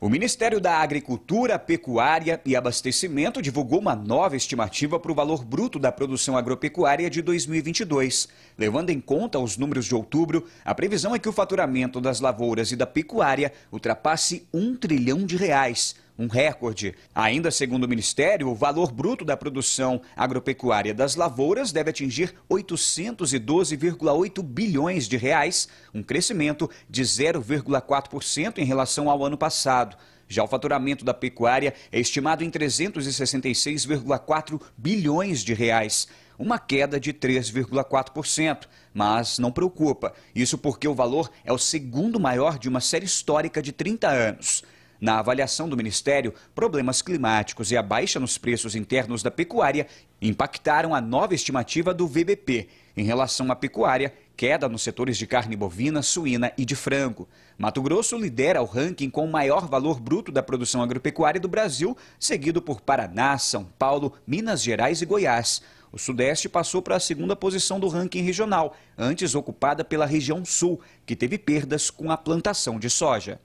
O Ministério da Agricultura, Pecuária e Abastecimento divulgou uma nova estimativa para o valor bruto da produção agropecuária de 2022. Levando em conta os números de outubro, a previsão é que o faturamento das lavouras e da pecuária ultrapasse um trilhão de reais um recorde. Ainda segundo o Ministério, o valor bruto da produção agropecuária das lavouras deve atingir 812,8 bilhões de reais, um crescimento de 0,4% em relação ao ano passado. Já o faturamento da pecuária é estimado em 366,4 bilhões de reais, uma queda de 3,4%. Mas não preocupa, isso porque o valor é o segundo maior de uma série histórica de 30 anos. Na avaliação do Ministério, problemas climáticos e a baixa nos preços internos da pecuária impactaram a nova estimativa do VBP. Em relação à pecuária, queda nos setores de carne bovina, suína e de frango. Mato Grosso lidera o ranking com o maior valor bruto da produção agropecuária do Brasil, seguido por Paraná, São Paulo, Minas Gerais e Goiás. O Sudeste passou para a segunda posição do ranking regional, antes ocupada pela região Sul, que teve perdas com a plantação de soja.